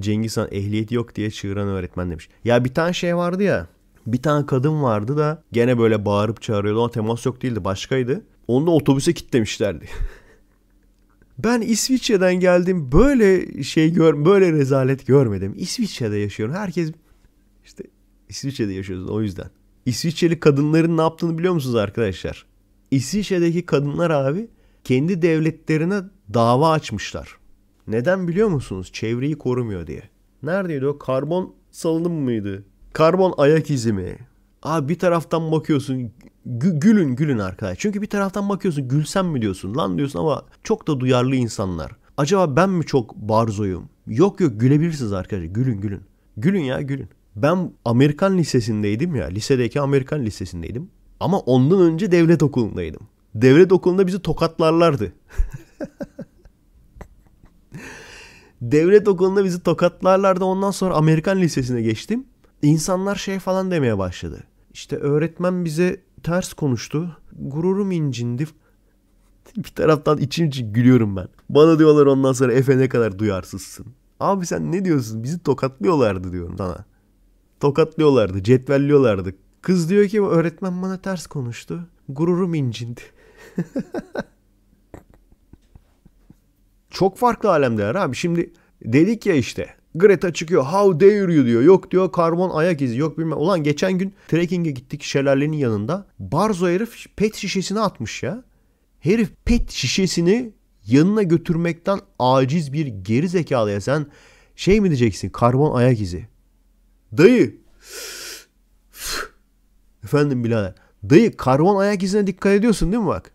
Cengiz Han ehliyeti yok diye çığıran öğretmen demiş. Ya bir tane şey vardı ya. Bir tane kadın vardı da gene böyle bağırıp çağırıyordu ama temas yok değildi başkaydı. Onu da otobüse kitlemişlerdi. ben İsviçre'den geldim böyle şey gör böyle rezalet görmedim. İsviçre'de yaşıyorum. Herkes işte İsviçre'de yaşıyoruz o yüzden. İsviçreli kadınların ne yaptığını biliyor musunuz arkadaşlar? İsviçre'deki kadınlar abi kendi devletlerine dava açmışlar. Neden biliyor musunuz? Çevreyi korumuyor diye. Neredeydi o? Karbon salınım mıydı? Karbon ayak izi mi? Abi bir taraftan bakıyorsun gülün gülün arkadaş. Çünkü bir taraftan bakıyorsun gülsem mi diyorsun lan diyorsun ama çok da duyarlı insanlar. Acaba ben mi çok barzoyum? Yok yok gülebilirsiniz arkadaşlar gülün gülün. Gülün ya gülün. Ben Amerikan lisesindeydim ya lisedeki Amerikan lisesindeydim. Ama ondan önce devlet okulundaydım. Devlet okulunda bizi tokatlarlardı. Devlet okulunda bizi tokatlarlardı. Ondan sonra Amerikan lisesine geçtim. İnsanlar şey falan demeye başladı. İşte öğretmen bize ters konuştu. Gururum incindi. Bir taraftan içim için gülüyorum ben. Bana diyorlar ondan sonra Efe ne kadar duyarsızsın. Abi sen ne diyorsun? Bizi tokatlıyorlardı diyorum sana. Tokatlıyorlardı, cetvelliyorlardı. Kız diyor ki öğretmen bana ters konuştu. Gururum incindi. Çok farklı alemdeler abi. Şimdi dedik ya işte Greta çıkıyor how dare you diyor. Yok diyor karbon ayak izi yok bilmem. Ulan geçen gün trekking'e gittik şelalenin yanında. Barzo herif pet şişesini atmış ya. Herif pet şişesini yanına götürmekten aciz bir geri zekalıya sen şey mi diyeceksin karbon ayak izi. Dayı. Efendim birader. Dayı karbon ayak izine dikkat ediyorsun değil mi bak?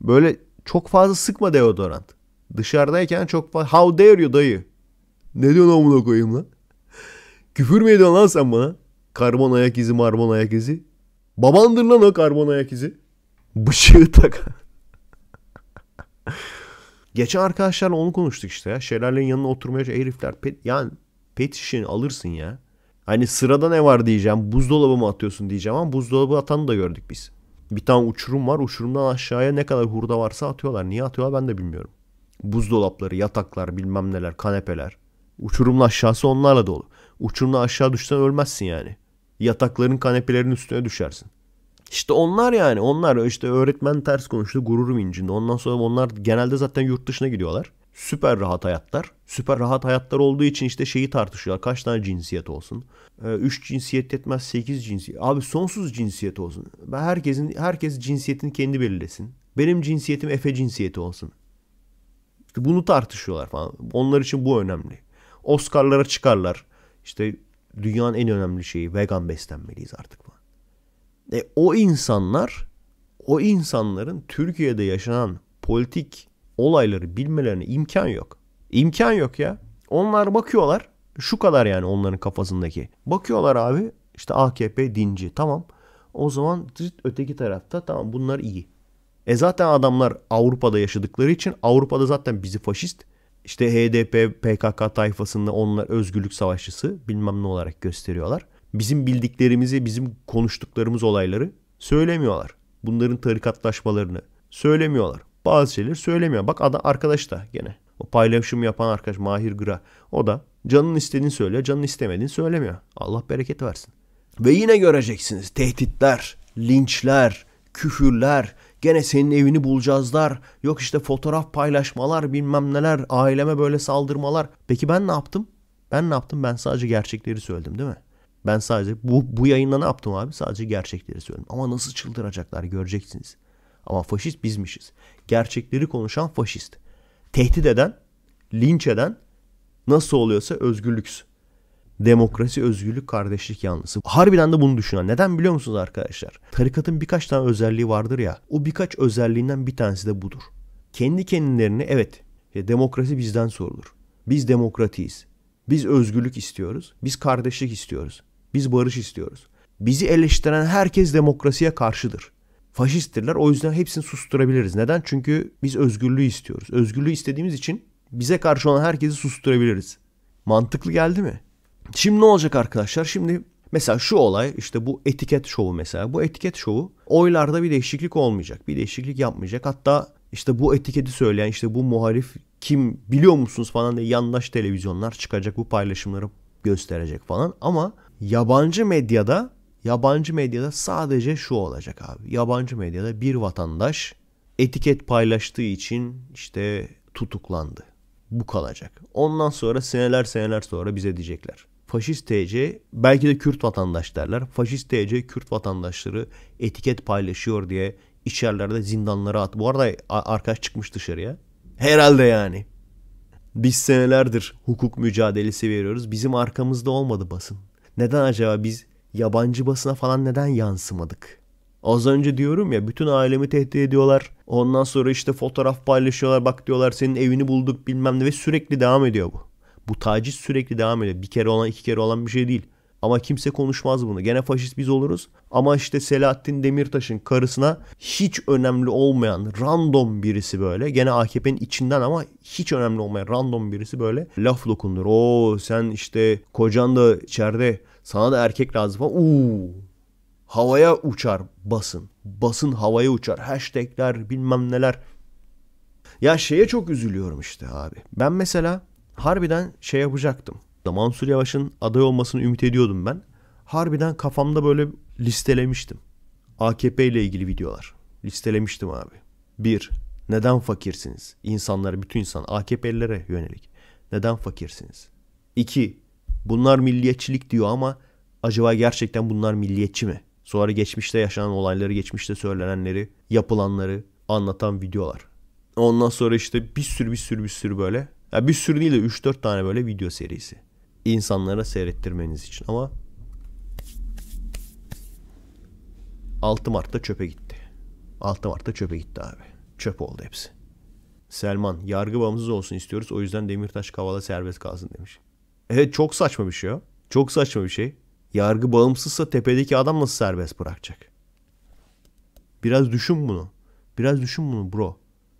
Böyle çok fazla sıkma deodorant. Dışarıdayken çok fazla how dare you dayı. Ne diyorsun amına koyayım lan? Küfür mü ediyorsun lan sen bana? Karbon ayak izi, marbon ayak izi. Babandır lan o karbon ayak izi. Bıçığı tak. Geçen arkadaşlarla onu konuştuk işte ya. Şelalenin yanına oturmaya herifler pet, yani pet şişeni alırsın ya. Hani sırada ne var diyeceğim. Buzdolabı mı atıyorsun diyeceğim ama buzdolabı atanı da gördük biz. Bir tane uçurum var. Uçurumdan aşağıya ne kadar hurda varsa atıyorlar. Niye atıyorlar ben de bilmiyorum buzdolapları, yataklar, bilmem neler, kanepeler. Uçurumun aşağısı onlarla dolu. Uçurumla aşağı düşsen ölmezsin yani. Yatakların, kanepelerin üstüne düşersin. İşte onlar yani onlar işte öğretmen ters konuştu gururum incindi. Ondan sonra onlar genelde zaten yurt dışına gidiyorlar. Süper rahat hayatlar. Süper rahat hayatlar olduğu için işte şeyi tartışıyorlar. Kaç tane cinsiyet olsun? 3 ee, cinsiyet yetmez 8 cinsiyet. Abi sonsuz cinsiyet olsun. Ben herkesin herkes cinsiyetini kendi belirlesin. Benim cinsiyetim Efe cinsiyeti olsun. İşte bunu tartışıyorlar falan. Onlar için bu önemli. Oscar'lara çıkarlar. İşte dünyanın en önemli şeyi vegan beslenmeliyiz artık falan. E, o insanlar o insanların Türkiye'de yaşanan politik olayları bilmelerine imkan yok. İmkan yok ya. Onlar bakıyorlar şu kadar yani onların kafasındaki. Bakıyorlar abi işte AKP dinci tamam. O zaman öteki tarafta tamam bunlar iyi. E zaten adamlar Avrupa'da yaşadıkları için Avrupa'da zaten bizi faşist işte HDP, PKK tayfasında onlar özgürlük savaşçısı bilmem ne olarak gösteriyorlar. Bizim bildiklerimizi, bizim konuştuklarımız olayları söylemiyorlar. Bunların tarikatlaşmalarını söylemiyorlar. Bazı şeyleri söylemiyor. Bak adam arkadaş da gene. O paylaşım yapan arkadaş Mahir Gra. O da canın istediğini söylüyor, canın istemediğini söylemiyor. Allah bereket versin. Ve yine göreceksiniz tehditler, linçler, küfürler, Gene senin evini bulacağızlar. Yok işte fotoğraf paylaşmalar bilmem neler. Aileme böyle saldırmalar. Peki ben ne yaptım? Ben ne yaptım? Ben sadece gerçekleri söyledim değil mi? Ben sadece bu, bu yayında ne yaptım abi? Sadece gerçekleri söyledim. Ama nasıl çıldıracaklar göreceksiniz. Ama faşist bizmişiz. Gerçekleri konuşan faşist. Tehdit eden, linç eden nasıl oluyorsa özgürlüksüz demokrasi, özgürlük, kardeşlik yanlısı. Harbiden de bunu düşünen. Neden biliyor musunuz arkadaşlar? Tarikatın birkaç tane özelliği vardır ya. O birkaç özelliğinden bir tanesi de budur. Kendi kendilerini evet e, demokrasi bizden sorulur. Biz demokratiyiz. Biz özgürlük istiyoruz. Biz kardeşlik istiyoruz. Biz barış istiyoruz. Bizi eleştiren herkes demokrasiye karşıdır. Faşisttirler. O yüzden hepsini susturabiliriz. Neden? Çünkü biz özgürlüğü istiyoruz. Özgürlüğü istediğimiz için bize karşı olan herkesi susturabiliriz. Mantıklı geldi mi? Şimdi ne olacak arkadaşlar? Şimdi mesela şu olay işte bu etiket şovu mesela. Bu etiket şovu oylarda bir değişiklik olmayacak. Bir değişiklik yapmayacak. Hatta işte bu etiketi söyleyen işte bu muhalif kim biliyor musunuz falan diye yandaş televizyonlar çıkacak bu paylaşımları gösterecek falan. Ama yabancı medyada yabancı medyada sadece şu olacak abi. Yabancı medyada bir vatandaş etiket paylaştığı için işte tutuklandı. Bu kalacak. Ondan sonra seneler seneler sonra bize diyecekler faşist TC belki de Kürt vatandaş derler. Faşist TC Kürt vatandaşları etiket paylaşıyor diye içerlerde zindanlara at. Bu arada arkadaş çıkmış dışarıya. Herhalde yani. Biz senelerdir hukuk mücadelesi veriyoruz. Bizim arkamızda olmadı basın. Neden acaba biz yabancı basına falan neden yansımadık? Az önce diyorum ya bütün ailemi tehdit ediyorlar. Ondan sonra işte fotoğraf paylaşıyorlar. Bak diyorlar senin evini bulduk bilmem ne ve sürekli devam ediyor bu. Bu taciz sürekli devam ediyor. Bir kere olan iki kere olan bir şey değil. Ama kimse konuşmaz bunu. Gene faşist biz oluruz. Ama işte Selahattin Demirtaş'ın karısına hiç önemli olmayan random birisi böyle. Gene AKP'nin içinden ama hiç önemli olmayan random birisi böyle laf dokundur. Oo sen işte kocan da içeride sana da erkek lazım falan. Uuu havaya uçar basın. Basın havaya uçar. Hashtagler bilmem neler. Ya şeye çok üzülüyorum işte abi. Ben mesela harbiden şey yapacaktım. Mansur Yavaş'ın aday olmasını ümit ediyordum ben. Harbiden kafamda böyle listelemiştim. AKP ile ilgili videolar. Listelemiştim abi. Bir, Neden fakirsiniz? İnsanlar, bütün insan AKP'lilere yönelik. Neden fakirsiniz? İki, Bunlar milliyetçilik diyor ama acaba gerçekten bunlar milliyetçi mi? Sonra geçmişte yaşanan olayları, geçmişte söylenenleri, yapılanları anlatan videolar. Ondan sonra işte bir sürü bir sürü bir sürü böyle ya bir sürü değil de 3-4 tane böyle video serisi. İnsanlara seyrettirmeniz için ama 6 Mart'ta çöpe gitti. 6 Mart'ta çöpe gitti abi. Çöp oldu hepsi. Selman yargı bağımsız olsun istiyoruz o yüzden Demirtaş Kavala serbest kalsın demiş. Evet çok saçma bir şey o. Çok saçma bir şey. Yargı bağımsızsa tepedeki adam nasıl serbest bırakacak? Biraz düşün bunu. Biraz düşün bunu bro.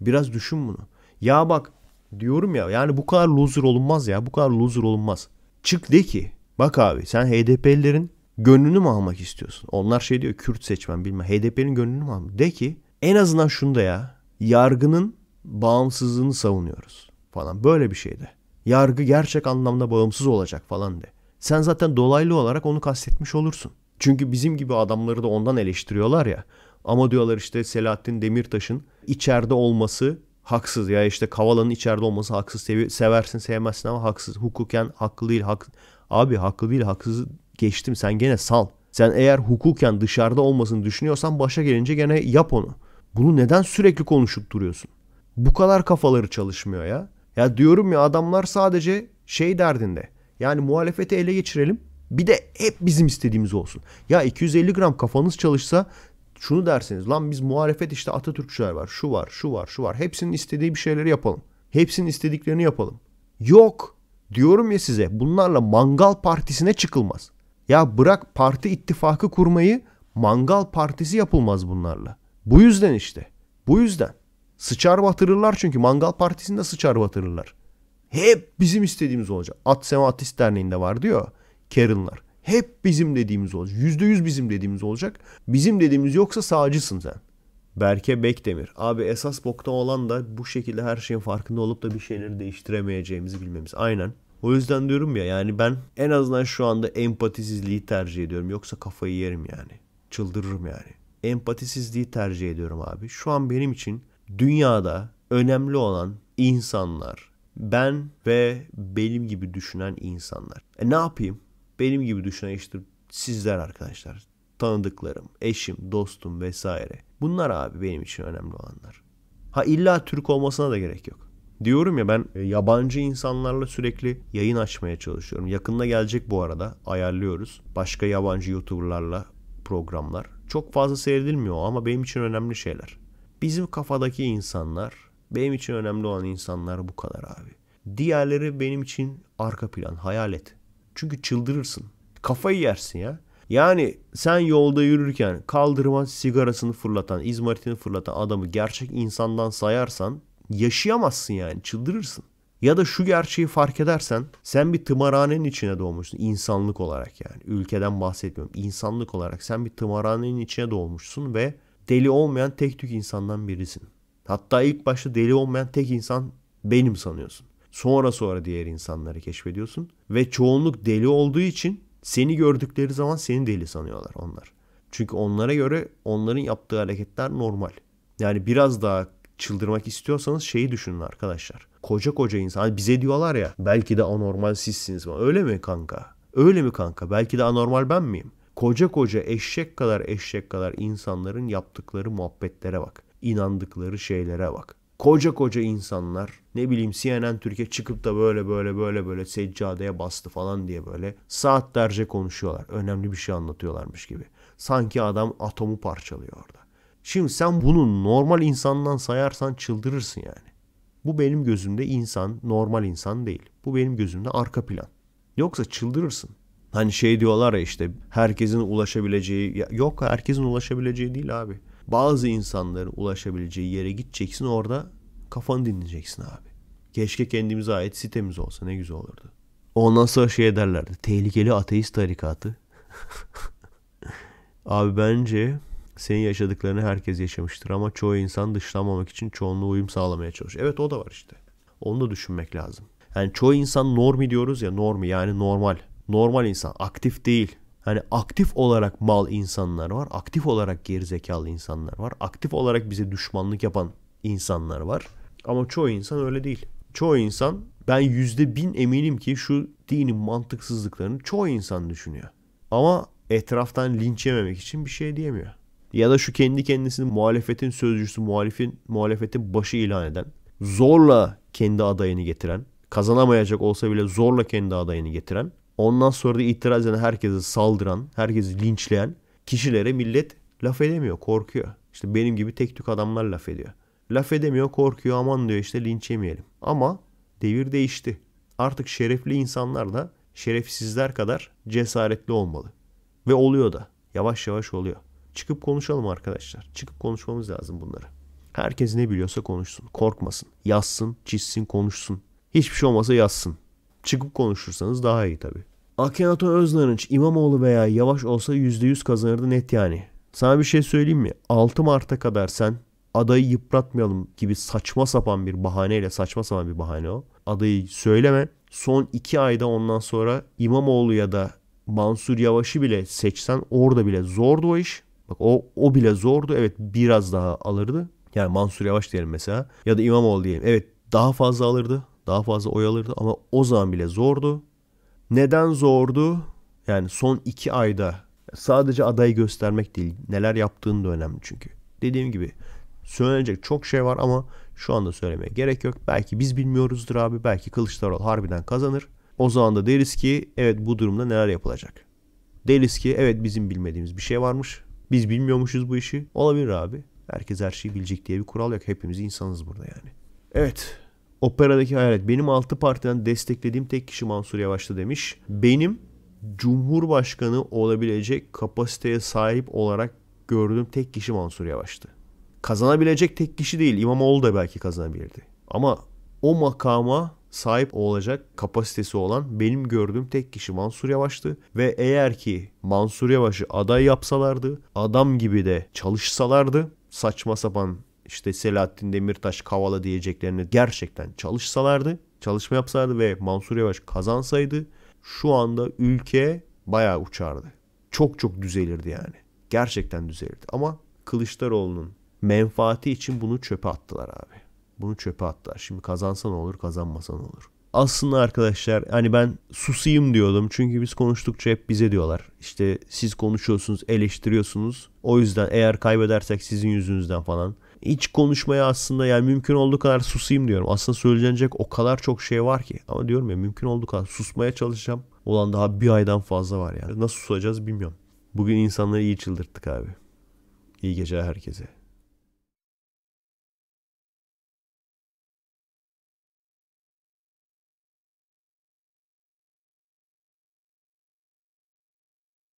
Biraz düşün bunu. Ya bak Diyorum ya yani bu kadar loser olunmaz ya. Bu kadar loser olunmaz. Çık de ki bak abi sen HDP'lilerin gönlünü mü almak istiyorsun? Onlar şey diyor Kürt seçmen bilmem. HDP'nin gönlünü mü almak? De ki en azından şunu da ya. Yargının bağımsızlığını savunuyoruz falan. Böyle bir şeyde. Yargı gerçek anlamda bağımsız olacak falan de. Sen zaten dolaylı olarak onu kastetmiş olursun. Çünkü bizim gibi adamları da ondan eleştiriyorlar ya. Ama diyorlar işte Selahattin Demirtaş'ın içeride olması haksız ya işte Kavala'nın içeride olması haksız. Sevi seversin sevmezsin ama haksız. Hukuken haklı değil. Hak Abi haklı değil haksız geçtim sen gene sal. Sen eğer hukuken dışarıda olmasını düşünüyorsan başa gelince gene yap onu. Bunu neden sürekli konuşup duruyorsun? Bu kadar kafaları çalışmıyor ya. Ya diyorum ya adamlar sadece şey derdinde. Yani muhalefeti ele geçirelim. Bir de hep bizim istediğimiz olsun. Ya 250 gram kafanız çalışsa şunu dersiniz. Lan biz muhalefet işte Atatürkçüler var. Şu var, şu var, şu var. Hepsinin istediği bir şeyleri yapalım. Hepsinin istediklerini yapalım. Yok. Diyorum ya size bunlarla mangal partisine çıkılmaz. Ya bırak parti ittifakı kurmayı mangal partisi yapılmaz bunlarla. Bu yüzden işte. Bu yüzden. Sıçar batırırlar çünkü mangal partisinde sıçar batırırlar. Hep bizim istediğimiz olacak. At sema Sematis Derneği'nde var diyor Karen'lar. Hep bizim dediğimiz olacak. Yüzde yüz bizim dediğimiz olacak. Bizim dediğimiz yoksa sağcısın sen. Berke Bekdemir. Abi esas bokta olan da bu şekilde her şeyin farkında olup da bir şeyleri değiştiremeyeceğimizi bilmemiz. Aynen. O yüzden diyorum ya yani ben en azından şu anda empatisizliği tercih ediyorum. Yoksa kafayı yerim yani. Çıldırırım yani. Empatisizliği tercih ediyorum abi. Şu an benim için dünyada önemli olan insanlar. Ben ve benim gibi düşünen insanlar. E ne yapayım? benim gibi düşünen işte sizler arkadaşlar. Tanıdıklarım, eşim, dostum vesaire. Bunlar abi benim için önemli olanlar. Ha illa Türk olmasına da gerek yok. Diyorum ya ben e, yabancı insanlarla sürekli yayın açmaya çalışıyorum. Yakında gelecek bu arada. Ayarlıyoruz. Başka yabancı YouTuber'larla programlar. Çok fazla seyredilmiyor ama benim için önemli şeyler. Bizim kafadaki insanlar, benim için önemli olan insanlar bu kadar abi. Diğerleri benim için arka plan, hayalet. Çünkü çıldırırsın. Kafayı yersin ya. Yani sen yolda yürürken kaldırıma sigarasını fırlatan, izmaritini fırlatan adamı gerçek insandan sayarsan yaşayamazsın yani çıldırırsın. Ya da şu gerçeği fark edersen sen bir tımarhanenin içine doğmuşsun insanlık olarak yani. Ülkeden bahsetmiyorum. insanlık olarak sen bir tımarhanenin içine doğmuşsun ve deli olmayan tek tük insandan birisin. Hatta ilk başta deli olmayan tek insan benim sanıyorsun. Sonra sonra diğer insanları keşfediyorsun. Ve çoğunluk deli olduğu için seni gördükleri zaman seni deli sanıyorlar onlar. Çünkü onlara göre onların yaptığı hareketler normal. Yani biraz daha çıldırmak istiyorsanız şeyi düşünün arkadaşlar. Koca koca insan hani bize diyorlar ya belki de anormal sizsiniz. Öyle mi kanka? Öyle mi kanka? Belki de anormal ben miyim? Koca koca eşek kadar eşek kadar insanların yaptıkları muhabbetlere bak. inandıkları şeylere bak koca koca insanlar ne bileyim CNN Türkiye çıkıp da böyle böyle böyle böyle seccadeye bastı falan diye böyle saatlerce konuşuyorlar. Önemli bir şey anlatıyorlarmış gibi. Sanki adam atomu parçalıyor orada. Şimdi sen bunu normal insandan sayarsan çıldırırsın yani. Bu benim gözümde insan, normal insan değil. Bu benim gözümde arka plan. Yoksa çıldırırsın. Hani şey diyorlar ya işte herkesin ulaşabileceği yok herkesin ulaşabileceği değil abi bazı insanların ulaşabileceği yere gideceksin orada kafanı dinleyeceksin abi. Keşke kendimize ait sitemiz olsa ne güzel olurdu. Ondan sonra şey ederlerdi. Tehlikeli ateist tarikatı. abi bence senin yaşadıklarını herkes yaşamıştır ama çoğu insan dışlanmamak için çoğunluğa uyum sağlamaya çalışıyor. Evet o da var işte. Onu da düşünmek lazım. Yani çoğu insan normi diyoruz ya normi yani normal. Normal insan aktif değil. Hani aktif olarak mal insanlar var. Aktif olarak gerizekalı insanlar var. Aktif olarak bize düşmanlık yapan insanlar var. Ama çoğu insan öyle değil. Çoğu insan ben yüzde bin eminim ki şu dinin mantıksızlıklarını çoğu insan düşünüyor. Ama etraftan linç yememek için bir şey diyemiyor. Ya da şu kendi kendisini muhalefetin sözcüsü, muhalifin, muhalefetin başı ilan eden, zorla kendi adayını getiren, kazanamayacak olsa bile zorla kendi adayını getiren Ondan sonra da itiraz eden herkese saldıran, herkesi linçleyen kişilere millet laf edemiyor, korkuyor. İşte benim gibi tek tük adamlar laf ediyor. Laf edemiyor, korkuyor. Aman diyor işte linç yemeyelim. Ama devir değişti. Artık şerefli insanlar da şerefsizler kadar cesaretli olmalı. Ve oluyor da. Yavaş yavaş oluyor. Çıkıp konuşalım arkadaşlar. Çıkıp konuşmamız lazım bunları. Herkes ne biliyorsa konuşsun. Korkmasın. Yazsın, çizsin, konuşsun. Hiçbir şey olmasa yazsın. Çıkıp konuşursanız daha iyi tabii. Akhenaton Öznarınç, İmamoğlu veya Yavaş olsa %100 kazanırdı net yani. Sana bir şey söyleyeyim mi? 6 Mart'a kadar sen adayı yıpratmayalım gibi saçma sapan bir bahaneyle saçma sapan bir bahane o. Adayı söyleme. Son 2 ayda ondan sonra İmamoğlu ya da Mansur Yavaş'ı bile seçsen orada bile zordu o iş. Bak o, o bile zordu. Evet biraz daha alırdı. Yani Mansur Yavaş diyelim mesela ya da İmamoğlu diyelim. Evet daha fazla alırdı. Daha fazla oy alırdı ama o zaman bile zordu. Neden zordu? Yani son iki ayda sadece adayı göstermek değil. Neler yaptığın da önemli çünkü. Dediğim gibi söylenecek çok şey var ama şu anda söylemeye gerek yok. Belki biz bilmiyoruzdur abi. Belki Kılıçdaroğlu harbiden kazanır. O zaman da deriz ki evet bu durumda neler yapılacak. Deriz ki evet bizim bilmediğimiz bir şey varmış. Biz bilmiyormuşuz bu işi. Olabilir abi. Herkes her şeyi bilecek diye bir kural yok. Hepimiz insanız burada yani. Evet Operadaki hayalet. Benim altı partiden desteklediğim tek kişi Mansur Yavaş'tı demiş. Benim Cumhurbaşkanı olabilecek kapasiteye sahip olarak gördüğüm tek kişi Mansur Yavaş'tı. Kazanabilecek tek kişi değil. İmamoğlu da belki kazanabilirdi. Ama o makama sahip olacak kapasitesi olan benim gördüğüm tek kişi Mansur Yavaş'tı. Ve eğer ki Mansur Yavaş'ı aday yapsalardı, adam gibi de çalışsalardı saçma sapan işte Selahattin Demirtaş Kavala diyeceklerini gerçekten çalışsalardı, çalışma yapsaydı ve Mansur Yavaş kazansaydı şu anda ülke bayağı uçardı. Çok çok düzelirdi yani. Gerçekten düzelirdi ama Kılıçdaroğlu'nun menfaati için bunu çöpe attılar abi. Bunu çöpe attılar. Şimdi kazansa ne olur kazanmasa ne olur. Aslında arkadaşlar hani ben susayım diyordum. Çünkü biz konuştukça hep bize diyorlar. İşte siz konuşuyorsunuz eleştiriyorsunuz. O yüzden eğer kaybedersek sizin yüzünüzden falan hiç konuşmaya aslında yani mümkün olduğu kadar susayım diyorum. Aslında söylenecek o kadar çok şey var ki. Ama diyorum ya mümkün olduğu kadar susmaya çalışacağım. Olan daha bir aydan fazla var yani. Nasıl susacağız bilmiyorum. Bugün insanları iyi çıldırttık abi. İyi geceler herkese.